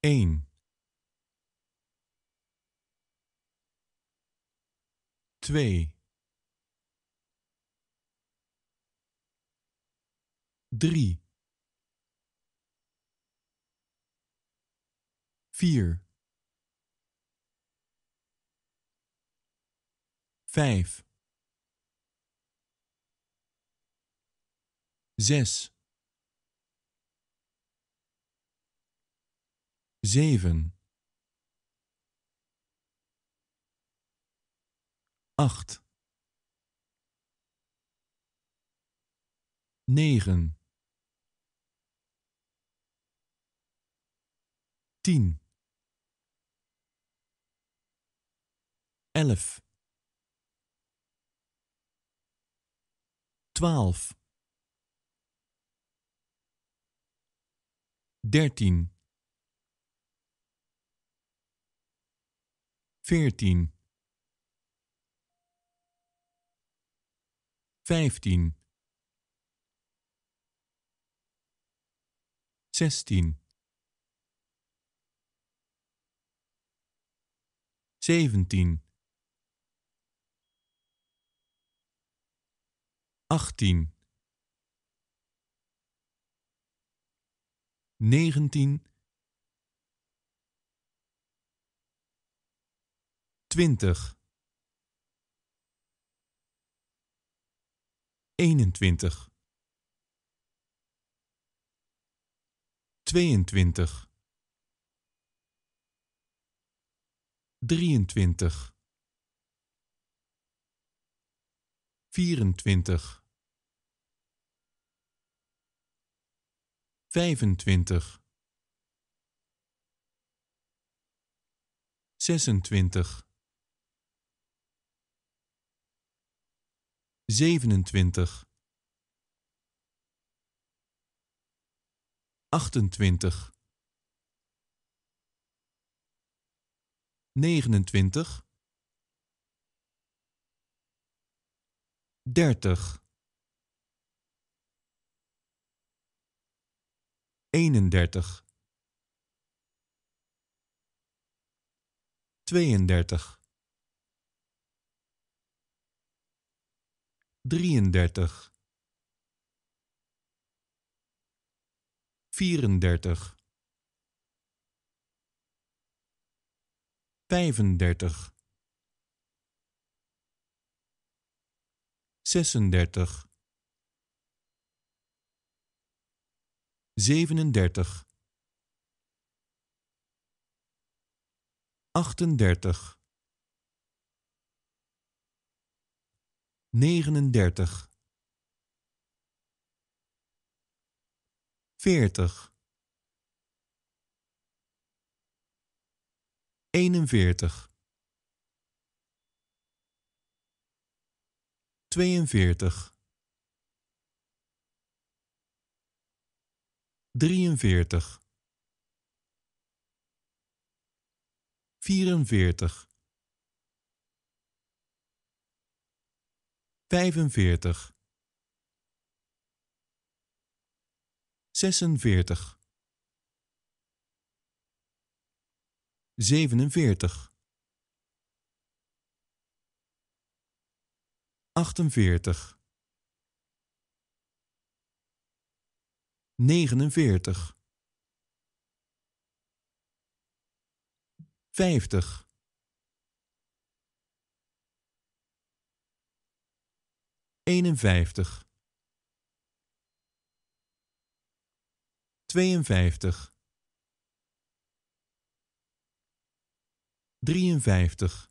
één, twee, drie, vier, vijf, zes. zeven, acht, negen, tien, elf, twaalf, dertien. 14 15 16 17 18 19 twintig, eenentwintig, tweeëntwintig, drieëntwintig, vierentwintig, vijfentwintig. 26 27 28 29 30 31 32 drieëndertig, vierendertig, vijfendertig, zesendertig, zevenendertig, achtendertig. 39 40 41 42 43 44 45 46 47 48 49 50 51 52 53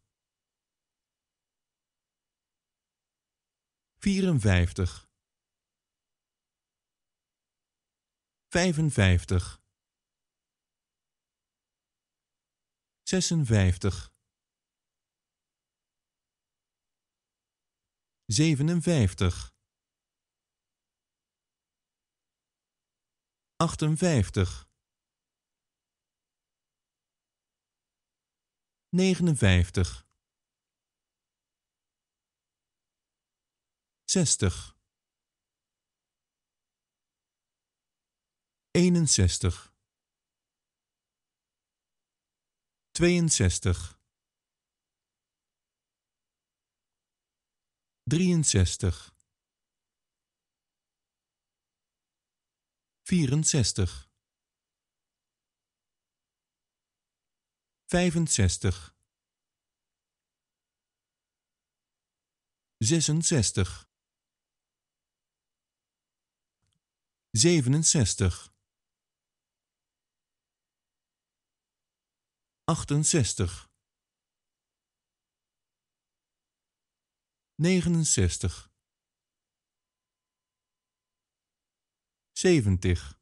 54 55 56 57 58 59 60 61 62 63 64 65 66 67 68 69 70 71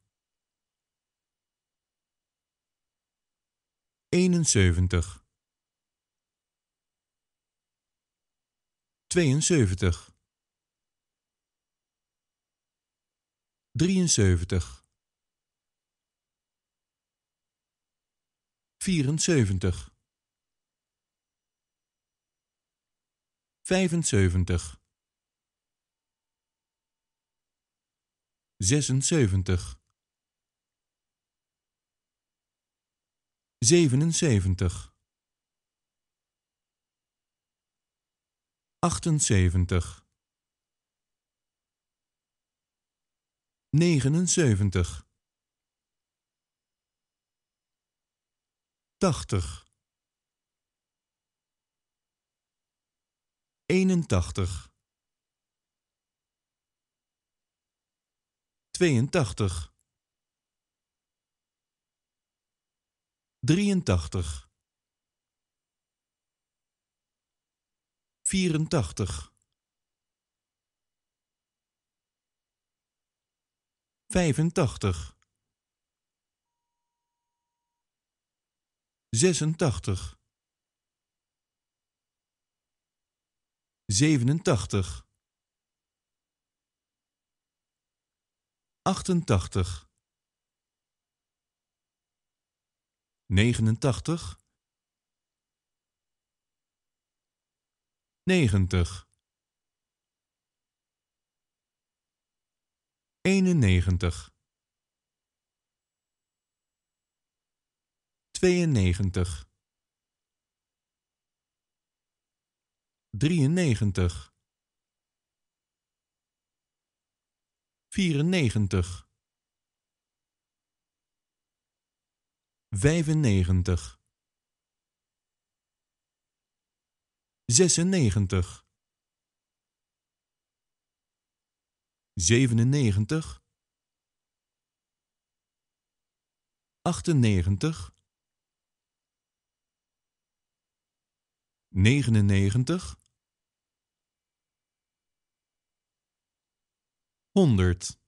72 73 74 75 76 77 78 79 80 81 82 83 84 85 86 87 88 89 90 91 92 drieënnegentig, vierennegentig, vijfennegentig, zesennegentig, zevenennegentig, achtennegentig. 99 honderd